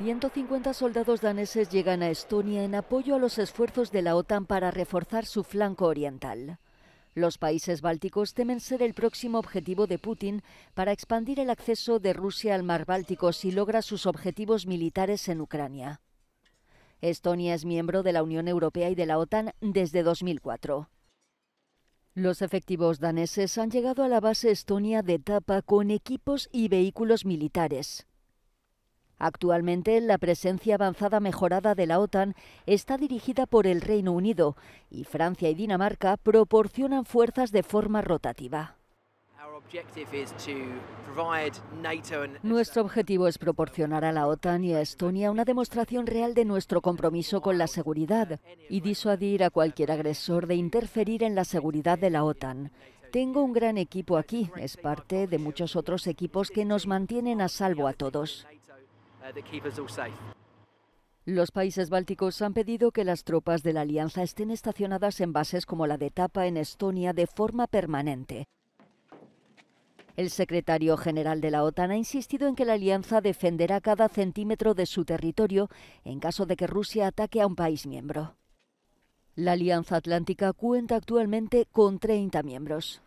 150 soldados daneses llegan a Estonia en apoyo a los esfuerzos de la OTAN para reforzar su flanco oriental. Los países bálticos temen ser el próximo objetivo de Putin para expandir el acceso de Rusia al mar Báltico si logra sus objetivos militares en Ucrania. Estonia es miembro de la Unión Europea y de la OTAN desde 2004. Los efectivos daneses han llegado a la base Estonia de Tapa con equipos y vehículos militares. Actualmente, la presencia avanzada mejorada de la OTAN está dirigida por el Reino Unido y Francia y Dinamarca proporcionan fuerzas de forma rotativa. Nuestro objetivo es proporcionar a la OTAN y a Estonia una demostración real de nuestro compromiso con la seguridad y disuadir a cualquier agresor de interferir en la seguridad de la OTAN. Tengo un gran equipo aquí, es parte de muchos otros equipos que nos mantienen a salvo a todos. Uh, Los países bálticos han pedido que las tropas de la alianza estén estacionadas en bases como la de Tapa en Estonia de forma permanente. El secretario general de la OTAN ha insistido en que la alianza defenderá cada centímetro de su territorio en caso de que Rusia ataque a un país miembro. La Alianza Atlántica cuenta actualmente con 30 miembros.